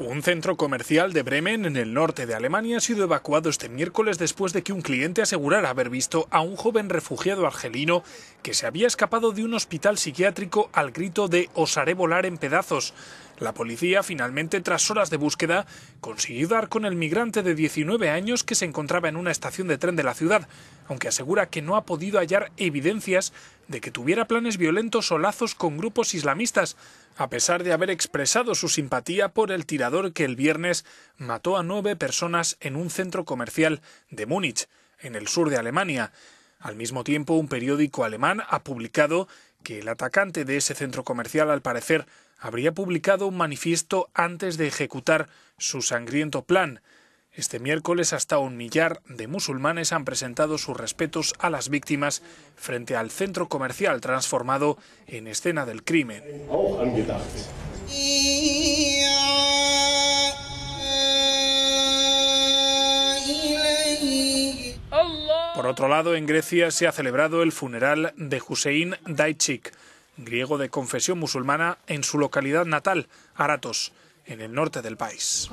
Un centro comercial de Bremen, en el norte de Alemania, ha sido evacuado este miércoles después de que un cliente asegurara haber visto a un joven refugiado argelino que se había escapado de un hospital psiquiátrico al grito de «osaré volar en pedazos. La policía finalmente, tras horas de búsqueda, consiguió dar con el migrante de 19 años que se encontraba en una estación de tren de la ciudad, aunque asegura que no ha podido hallar evidencias de que tuviera planes violentos o lazos con grupos islamistas, a pesar de haber expresado su simpatía por el tirador que el viernes mató a nueve personas en un centro comercial de Múnich, en el sur de Alemania. Al mismo tiempo, un periódico alemán ha publicado que el atacante de ese centro comercial, al parecer, habría publicado un manifiesto antes de ejecutar su sangriento plan. Este miércoles hasta un millar de musulmanes han presentado sus respetos a las víctimas frente al centro comercial transformado en escena del crimen. Por otro lado, en Grecia se ha celebrado el funeral de Hussein Daichik, griego de confesión musulmana, en su localidad natal, Aratos, en el norte del país.